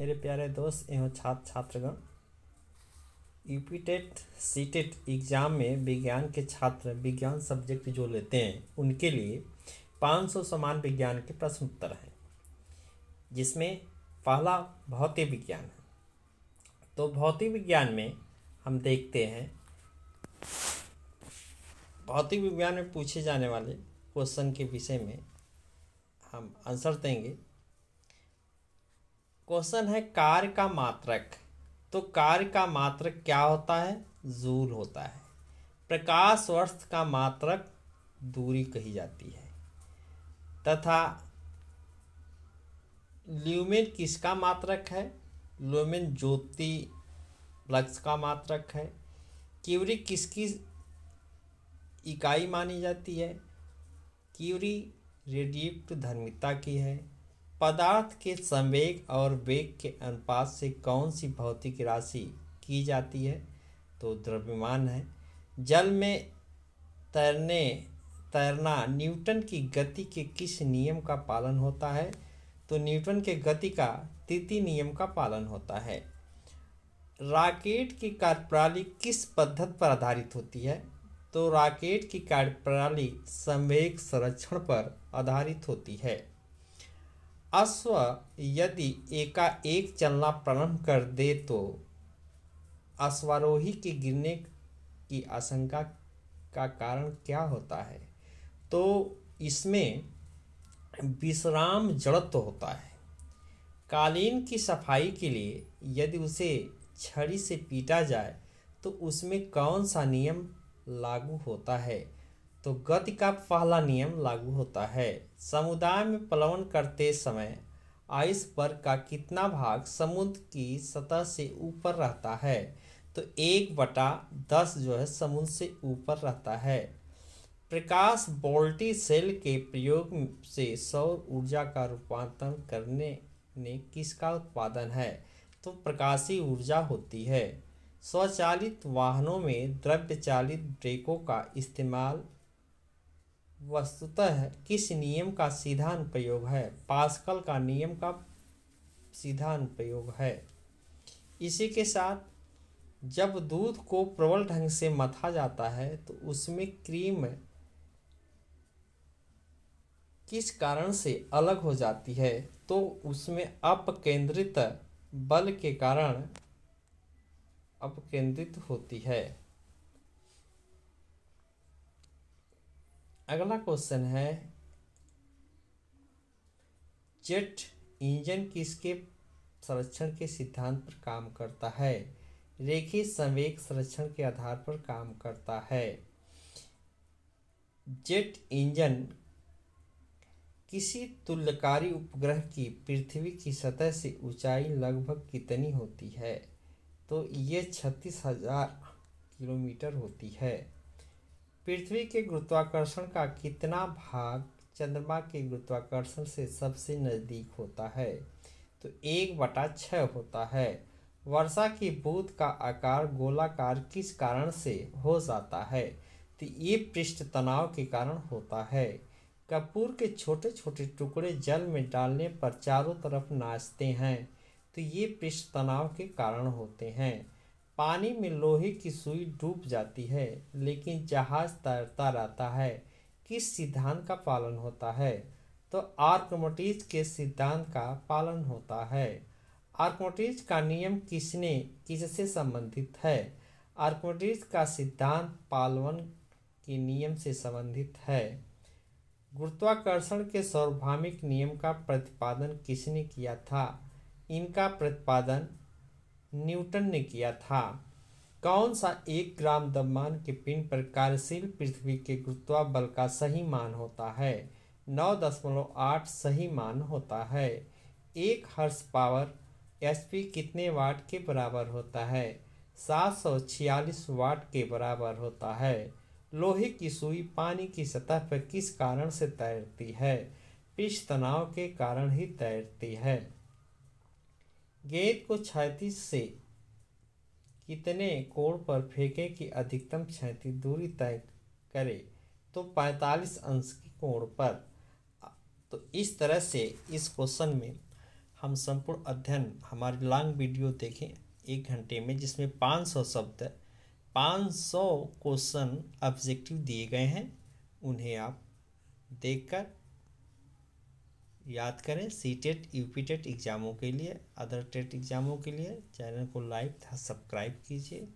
मेरे प्यारे दोस्त एवं छात्र छात्रगण यूपीटेट सीटेट एग्ज़ाम में विज्ञान के छात्र विज्ञान सब्जेक्ट जो लेते हैं उनके लिए 500 समान विज्ञान के प्रश्न उत्तर हैं जिसमें पहला भौतिक विज्ञान है तो भौतिक विज्ञान में हम देखते हैं भौतिक विज्ञान में पूछे जाने वाले क्वेश्चन के विषय में हम आंसर देंगे क्वेश्चन है कार्य का मात्रक तो कार्य का मात्रक क्या होता है जूल होता है प्रकाश वर्ष का मात्रक दूरी कही जाती है तथा ल्यूमिन किसका मात्रक है ल्यूमिन ज्योति लक्स का मात्रक है क्यूरी किसकी इकाई मानी जाती है क्यूरी रेडियुक्त धर्मिता की है पदार्थ के संवेग और वेग के अनुपात से कौन सी भौतिक राशि की जाती है तो द्रव्यमान है जल में तैरने तैरना न्यूटन की गति के किस नियम का पालन होता है तो न्यूटन के गति का तृतीय नियम का पालन होता है राकेट की कार्यप्रणाली किस पद्धत पर आधारित होती है तो राकेट की कार्यप्रणाली संवेग संरक्षण पर आधारित होती है अश्व यदि एकाएक चलना प्रारंभ कर दे तो अश्वारोही के गिरने की आशंका का कारण क्या होता है तो इसमें विश्राम जड़त्व तो होता है कालीन की सफाई के लिए यदि उसे छड़ी से पीटा जाए तो उसमें कौन सा नियम लागू होता है तो गति का पहला नियम लागू होता है समुदाय में प्लवन करते समय आइस पर का कितना भाग समुद्र की सतह से ऊपर रहता है तो एक बटा दस जो है समुद्र से ऊपर रहता है प्रकाश बोल्टी सेल के प्रयोग से सौर ऊर्जा का रूपांतरण करने ने किसका उत्पादन है तो प्रकाशीय ऊर्जा होती है स्वचालित वाहनों में द्रव्य चालित ब्रेकों का इस्तेमाल वस्तुतः किस नियम का सीधा अनुप्रयोग है पास्कल का नियम का सीधा अनुप्रयोग है इसी के साथ जब दूध को प्रबल ढंग से मथा जाता है तो उसमें क्रीम किस कारण से अलग हो जाती है तो उसमें अपकेंद्रित बल के कारण अपकेंद्रित होती है अगला क्वेश्चन है जेट इंजन किसके संरक्षण के सिद्धांत पर काम करता है रेखी संवेग संरक्षण के आधार पर काम करता है जेट इंजन किसी तुल्यकारी उपग्रह की पृथ्वी की सतह से ऊंचाई लगभग कितनी होती है तो ये छत्तीस हजार किलोमीटर होती है पृथ्वी के गुरुत्वाकर्षण का कितना भाग चंद्रमा के गुरुत्वाकर्षण से सबसे नज़दीक होता है तो एक बटा छः होता है वर्षा की बूंद का आकार गोलाकार किस कारण से हो जाता है तो ये पृष्ठ तनाव के कारण होता है कपूर के छोटे छोटे टुकड़े जल में डालने पर चारों तरफ नाचते हैं तो ये पृष्ठ तनाव के कारण होते हैं पानी में लोहे की सुई डूब जाती है लेकिन जहाज तैरता रहता है किस सिद्धांत का पालन होता है तो आर्कमोटीज के सिद्धांत का पालन होता है आर्कमोटीज का नियम किसने किससे संबंधित है आर्कमोटीज का सिद्धांत पालवन के नियम से संबंधित है गुरुत्वाकर्षण के सौरभामिक नियम का प्रतिपादन किसने किया था इनका प्रतिपादन न्यूटन ने किया था कौन सा एक ग्राम दबान के पिन पर कार्यशील पृथ्वी के गुरुत्वा बल का सही मान होता है नौ दशमलव आठ सही मान होता है एक हर्स पावर एस पी कितने वाट के बराबर होता है सात सौ छियालीस वाट के बराबर होता है लोहे की सुई पानी की सतह पर किस कारण से तैरती है पिछ तनाव के कारण ही तैरती है गेंद को छाती से कितने कोण पर फेंके कि अधिकतम छैंतीस दूरी तय करे तो पैंतालीस अंश के कोण पर तो इस तरह से इस क्वेश्चन में हम संपूर्ण अध्ययन हमारी लॉन्ग वीडियो देखें एक घंटे में जिसमें 500 शब्द 500 क्वेश्चन ऑब्जेक्टिव दिए गए हैं उन्हें आप देखकर याद करें C TET U P TET एग्ज़ामों के लिए अदर टेट एग्ज़ामों के लिए चैनल को लाइक था सब्सक्राइब कीजिए